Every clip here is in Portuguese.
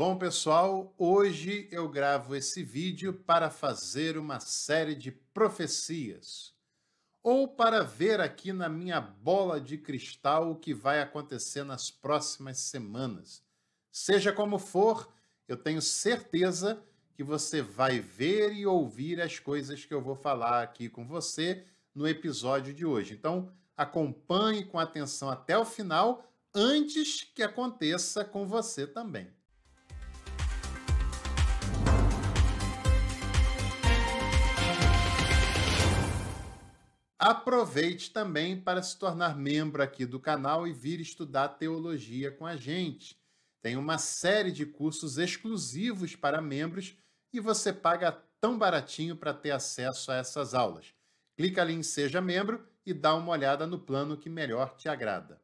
Bom, pessoal, hoje eu gravo esse vídeo para fazer uma série de profecias ou para ver aqui na minha bola de cristal o que vai acontecer nas próximas semanas. Seja como for, eu tenho certeza que você vai ver e ouvir as coisas que eu vou falar aqui com você no episódio de hoje. Então, acompanhe com atenção até o final, antes que aconteça com você também. Aproveite também para se tornar membro aqui do canal e vir estudar teologia com a gente. Tem uma série de cursos exclusivos para membros e você paga tão baratinho para ter acesso a essas aulas. Clica ali em Seja Membro e dá uma olhada no plano que melhor te agrada.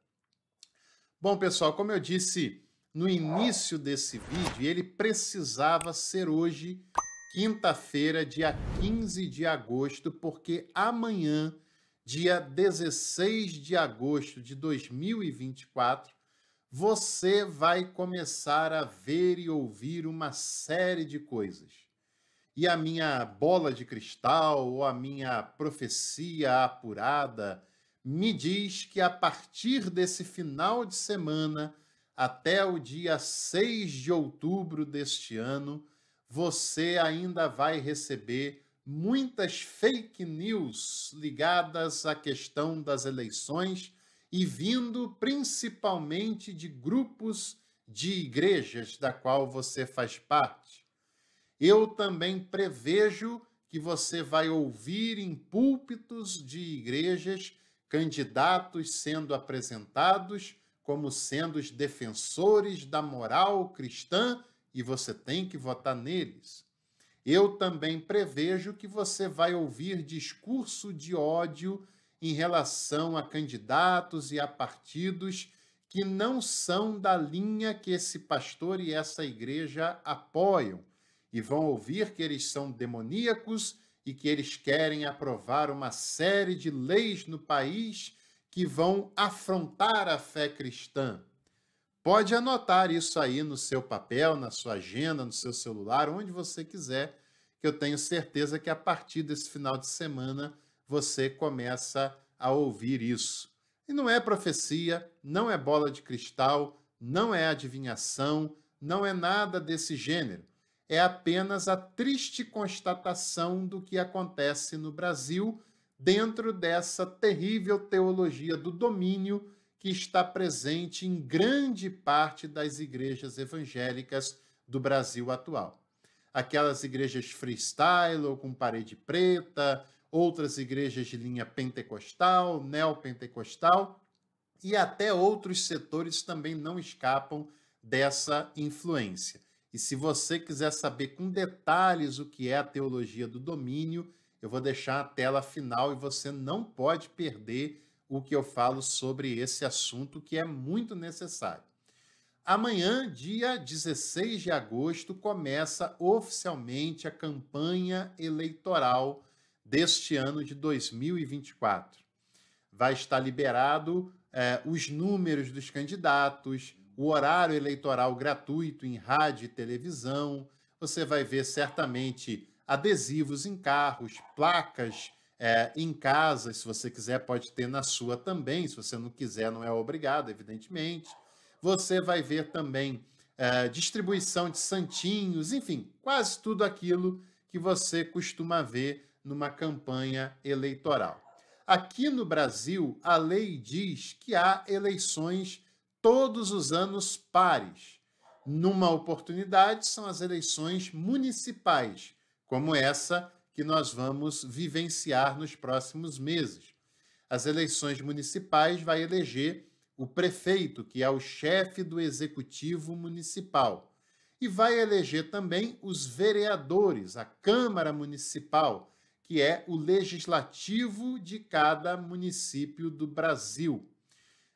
Bom, pessoal, como eu disse no início desse vídeo, ele precisava ser hoje, quinta-feira, dia 15 de agosto, porque amanhã dia 16 de agosto de 2024, você vai começar a ver e ouvir uma série de coisas. E a minha bola de cristal ou a minha profecia apurada me diz que a partir desse final de semana até o dia 6 de outubro deste ano, você ainda vai receber muitas fake news ligadas à questão das eleições e vindo principalmente de grupos de igrejas da qual você faz parte. Eu também prevejo que você vai ouvir em púlpitos de igrejas candidatos sendo apresentados como sendo os defensores da moral cristã e você tem que votar neles. Eu também prevejo que você vai ouvir discurso de ódio em relação a candidatos e a partidos que não são da linha que esse pastor e essa igreja apoiam, e vão ouvir que eles são demoníacos e que eles querem aprovar uma série de leis no país que vão afrontar a fé cristã. Pode anotar isso aí no seu papel, na sua agenda, no seu celular, onde você quiser, que eu tenho certeza que a partir desse final de semana você começa a ouvir isso. E não é profecia, não é bola de cristal, não é adivinhação, não é nada desse gênero. É apenas a triste constatação do que acontece no Brasil dentro dessa terrível teologia do domínio que está presente em grande parte das igrejas evangélicas do Brasil atual. Aquelas igrejas freestyle ou com parede preta, outras igrejas de linha pentecostal, neopentecostal e até outros setores também não escapam dessa influência. E se você quiser saber com detalhes o que é a teologia do domínio, eu vou deixar a tela final e você não pode perder o que eu falo sobre esse assunto que é muito necessário. Amanhã, dia 16 de agosto, começa oficialmente a campanha eleitoral deste ano de 2024. Vai estar liberado eh, os números dos candidatos, o horário eleitoral gratuito em rádio e televisão. Você vai ver certamente adesivos em carros, placas é, em casa, se você quiser, pode ter na sua também. Se você não quiser, não é obrigado, evidentemente. Você vai ver também é, distribuição de santinhos, enfim, quase tudo aquilo que você costuma ver numa campanha eleitoral. Aqui no Brasil, a lei diz que há eleições todos os anos pares. Numa oportunidade, são as eleições municipais, como essa que nós vamos vivenciar nos próximos meses. As eleições municipais vai eleger o prefeito, que é o chefe do executivo municipal, e vai eleger também os vereadores, a Câmara Municipal, que é o legislativo de cada município do Brasil,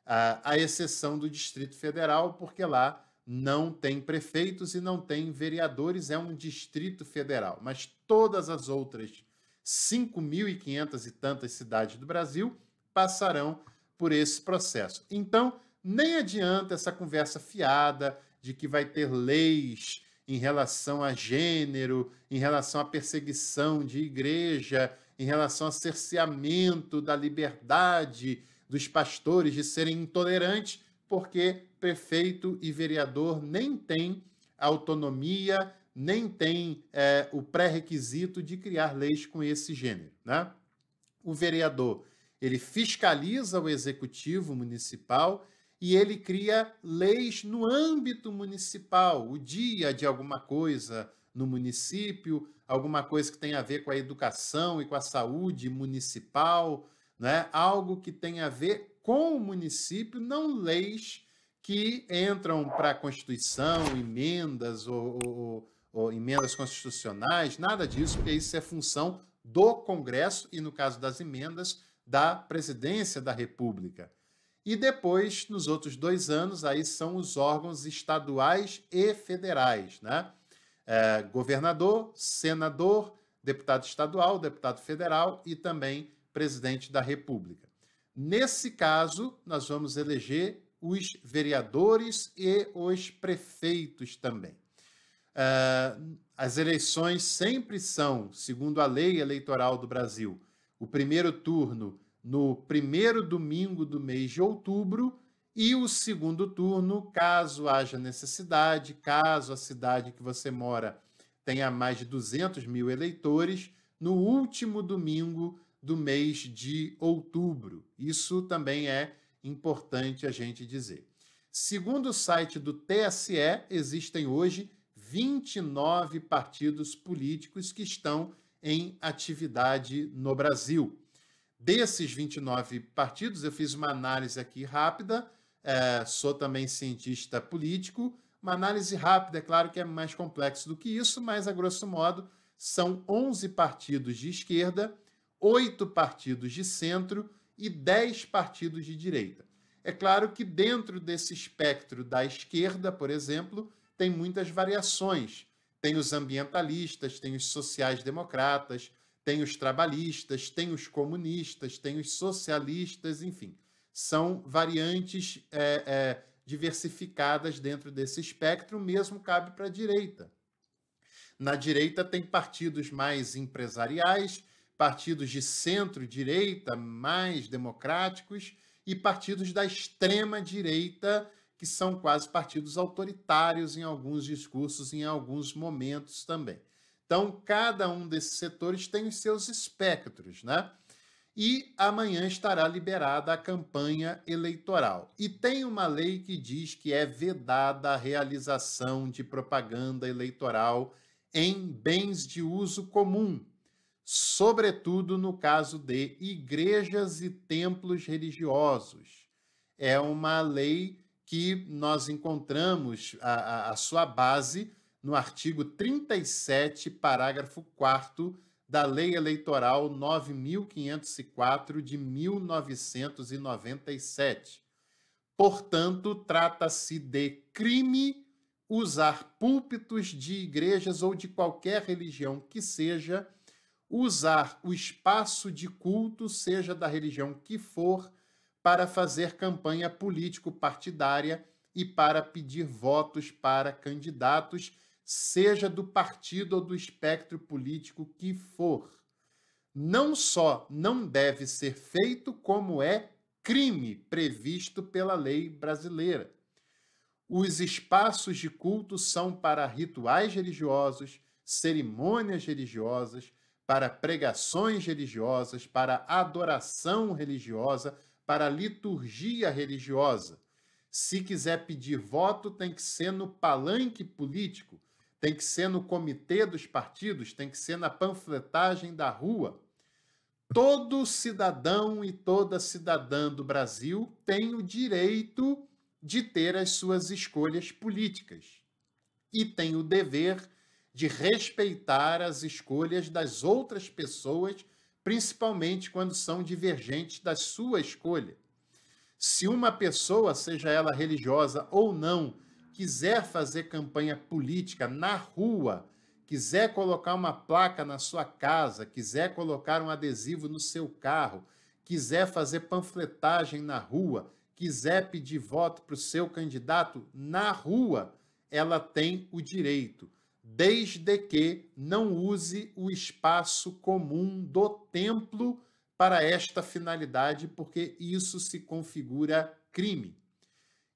à exceção do Distrito Federal, porque lá não tem prefeitos e não tem vereadores, é um distrito federal. Mas todas as outras 5.500 e tantas cidades do Brasil passarão por esse processo. Então, nem adianta essa conversa fiada de que vai ter leis em relação a gênero, em relação à perseguição de igreja, em relação a cerceamento da liberdade dos pastores de serem intolerantes, porque prefeito e vereador nem têm autonomia, nem têm é, o pré-requisito de criar leis com esse gênero. Né? O vereador ele fiscaliza o executivo municipal e ele cria leis no âmbito municipal, o dia de alguma coisa no município, alguma coisa que tem a ver com a educação e com a saúde municipal, né? algo que tem a ver com o município, não leis que entram para a Constituição, emendas ou, ou, ou, emendas constitucionais, nada disso, porque isso é função do Congresso e, no caso das emendas, da Presidência da República. E depois, nos outros dois anos, aí são os órgãos estaduais e federais, né? É, governador, senador, deputado estadual, deputado federal e também presidente da República. Nesse caso, nós vamos eleger os vereadores e os prefeitos também. Uh, as eleições sempre são, segundo a lei eleitoral do Brasil, o primeiro turno no primeiro domingo do mês de outubro e o segundo turno, caso haja necessidade, caso a cidade que você mora tenha mais de 200 mil eleitores, no último domingo do mês de outubro. Isso também é importante a gente dizer. Segundo o site do TSE, existem hoje 29 partidos políticos que estão em atividade no Brasil. Desses 29 partidos, eu fiz uma análise aqui rápida, é, sou também cientista político. Uma análise rápida, é claro que é mais complexo do que isso, mas a grosso modo são 11 partidos de esquerda, 8 partidos de centro, e 10 partidos de direita. É claro que dentro desse espectro da esquerda, por exemplo, tem muitas variações. Tem os ambientalistas, tem os sociais-democratas, tem os trabalhistas, tem os comunistas, tem os socialistas, enfim. São variantes é, é, diversificadas dentro desse espectro, mesmo cabe para a direita. Na direita tem partidos mais empresariais, partidos de centro-direita mais democráticos e partidos da extrema-direita, que são quase partidos autoritários em alguns discursos, em alguns momentos também. Então, cada um desses setores tem os seus espectros, né? E amanhã estará liberada a campanha eleitoral. E tem uma lei que diz que é vedada a realização de propaganda eleitoral em bens de uso comum, sobretudo no caso de igrejas e templos religiosos. É uma lei que nós encontramos a, a, a sua base no artigo 37, parágrafo 4 da Lei Eleitoral 9504 de 1997. Portanto, trata-se de crime usar púlpitos de igrejas ou de qualquer religião que seja usar o espaço de culto, seja da religião que for, para fazer campanha político-partidária e para pedir votos para candidatos, seja do partido ou do espectro político que for. Não só não deve ser feito, como é crime previsto pela lei brasileira. Os espaços de culto são para rituais religiosos, cerimônias religiosas, para pregações religiosas, para adoração religiosa, para liturgia religiosa. Se quiser pedir voto, tem que ser no palanque político, tem que ser no comitê dos partidos, tem que ser na panfletagem da rua. Todo cidadão e toda cidadã do Brasil tem o direito de ter as suas escolhas políticas e tem o dever de respeitar as escolhas das outras pessoas, principalmente quando são divergentes da sua escolha. Se uma pessoa, seja ela religiosa ou não, quiser fazer campanha política na rua, quiser colocar uma placa na sua casa, quiser colocar um adesivo no seu carro, quiser fazer panfletagem na rua, quiser pedir voto para o seu candidato na rua, ela tem o direito desde que não use o espaço comum do templo para esta finalidade, porque isso se configura crime.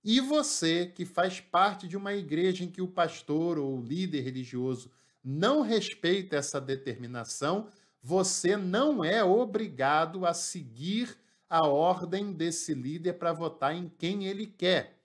E você que faz parte de uma igreja em que o pastor ou o líder religioso não respeita essa determinação, você não é obrigado a seguir a ordem desse líder para votar em quem ele quer.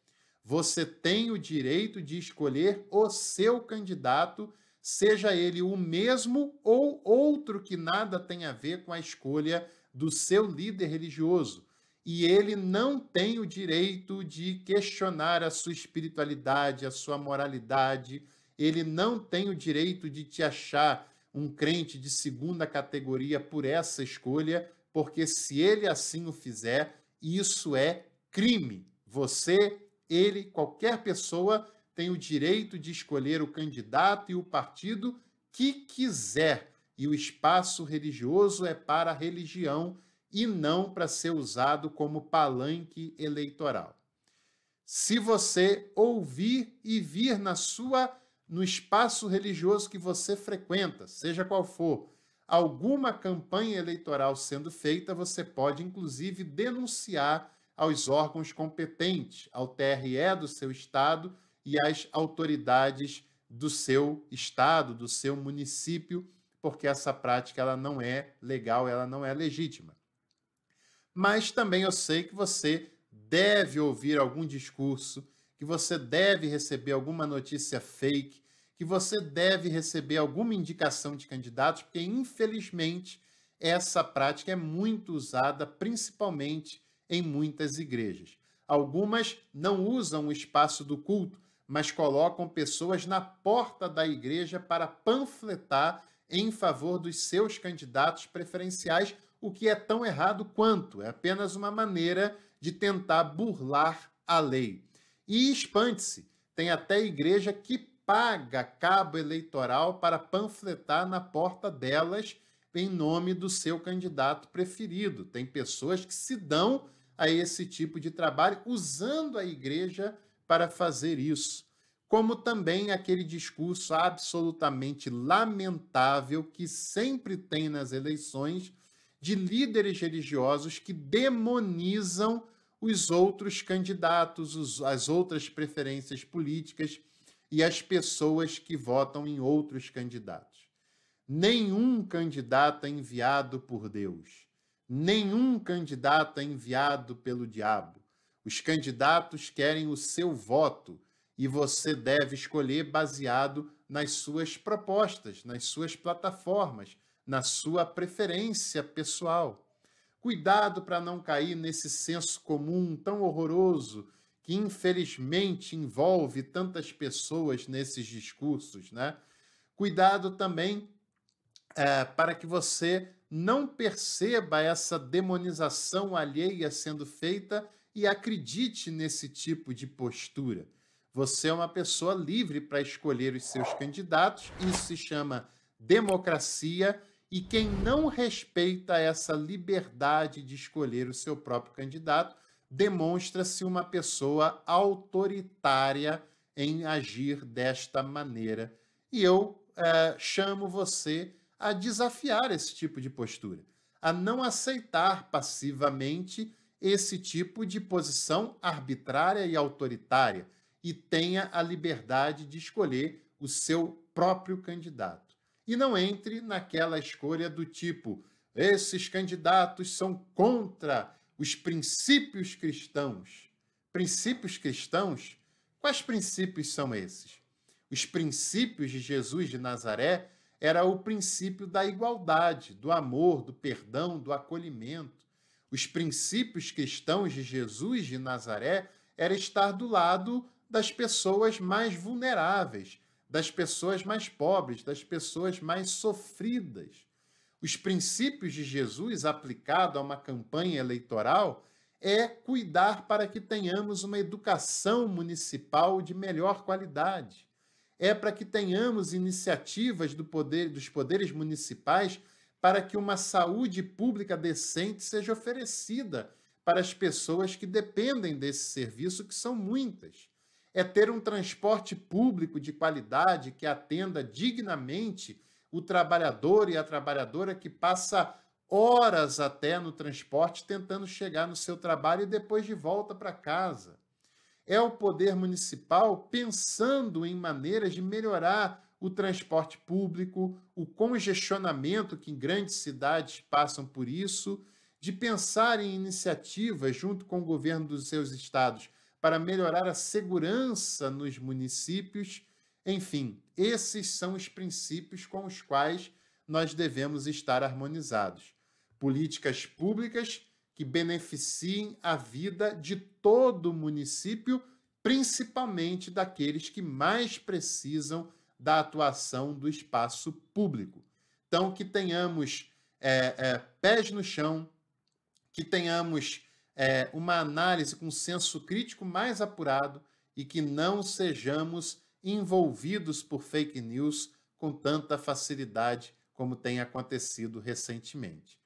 Você tem o direito de escolher o seu candidato, seja ele o mesmo ou outro que nada tem a ver com a escolha do seu líder religioso. E ele não tem o direito de questionar a sua espiritualidade, a sua moralidade. Ele não tem o direito de te achar um crente de segunda categoria por essa escolha, porque se ele assim o fizer, isso é crime. Você ele, qualquer pessoa, tem o direito de escolher o candidato e o partido que quiser. E o espaço religioso é para a religião e não para ser usado como palanque eleitoral. Se você ouvir e vir na sua no espaço religioso que você frequenta, seja qual for, alguma campanha eleitoral sendo feita, você pode inclusive denunciar aos órgãos competentes, ao TRE do seu estado e às autoridades do seu estado, do seu município, porque essa prática ela não é legal, ela não é legítima. Mas também eu sei que você deve ouvir algum discurso, que você deve receber alguma notícia fake, que você deve receber alguma indicação de candidatos, porque infelizmente essa prática é muito usada, principalmente em muitas igrejas. Algumas não usam o espaço do culto, mas colocam pessoas na porta da igreja para panfletar em favor dos seus candidatos preferenciais, o que é tão errado quanto. É apenas uma maneira de tentar burlar a lei. E espante-se, tem até igreja que paga cabo eleitoral para panfletar na porta delas em nome do seu candidato preferido. Tem pessoas que se dão a esse tipo de trabalho, usando a igreja para fazer isso. Como também aquele discurso absolutamente lamentável que sempre tem nas eleições de líderes religiosos que demonizam os outros candidatos, as outras preferências políticas e as pessoas que votam em outros candidatos. Nenhum candidato é enviado por Deus nenhum candidato é enviado pelo diabo. Os candidatos querem o seu voto e você deve escolher baseado nas suas propostas, nas suas plataformas, na sua preferência pessoal. Cuidado para não cair nesse senso comum tão horroroso que infelizmente envolve tantas pessoas nesses discursos, né? Cuidado também é, para que você não perceba essa demonização alheia sendo feita e acredite nesse tipo de postura. Você é uma pessoa livre para escolher os seus candidatos, isso se chama democracia, e quem não respeita essa liberdade de escolher o seu próprio candidato demonstra-se uma pessoa autoritária em agir desta maneira. E eu eh, chamo você a desafiar esse tipo de postura, a não aceitar passivamente esse tipo de posição arbitrária e autoritária e tenha a liberdade de escolher o seu próprio candidato. E não entre naquela escolha do tipo: esses candidatos são contra os princípios cristãos. Princípios cristãos? Quais princípios são esses? Os princípios de Jesus de Nazaré era o princípio da igualdade, do amor, do perdão, do acolhimento. Os princípios cristãos de Jesus de Nazaré era estar do lado das pessoas mais vulneráveis, das pessoas mais pobres, das pessoas mais sofridas. Os princípios de Jesus aplicado a uma campanha eleitoral é cuidar para que tenhamos uma educação municipal de melhor qualidade é para que tenhamos iniciativas do poder, dos poderes municipais para que uma saúde pública decente seja oferecida para as pessoas que dependem desse serviço, que são muitas. É ter um transporte público de qualidade que atenda dignamente o trabalhador e a trabalhadora que passa horas até no transporte tentando chegar no seu trabalho e depois de volta para casa. É o poder municipal pensando em maneiras de melhorar o transporte público, o congestionamento que em grandes cidades passam por isso, de pensar em iniciativas junto com o governo dos seus estados para melhorar a segurança nos municípios. Enfim, esses são os princípios com os quais nós devemos estar harmonizados. Políticas públicas que beneficiem a vida de todo o município, principalmente daqueles que mais precisam da atuação do espaço público. Então, que tenhamos é, é, pés no chão, que tenhamos é, uma análise com senso crítico mais apurado e que não sejamos envolvidos por fake news com tanta facilidade como tem acontecido recentemente.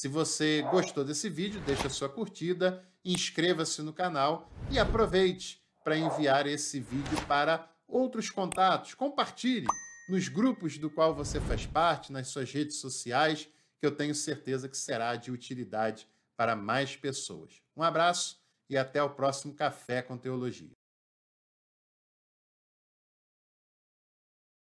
Se você gostou desse vídeo, deixa sua curtida, inscreva-se no canal e aproveite para enviar esse vídeo para outros contatos. Compartilhe nos grupos do qual você faz parte, nas suas redes sociais, que eu tenho certeza que será de utilidade para mais pessoas. Um abraço e até o próximo Café com Teologia.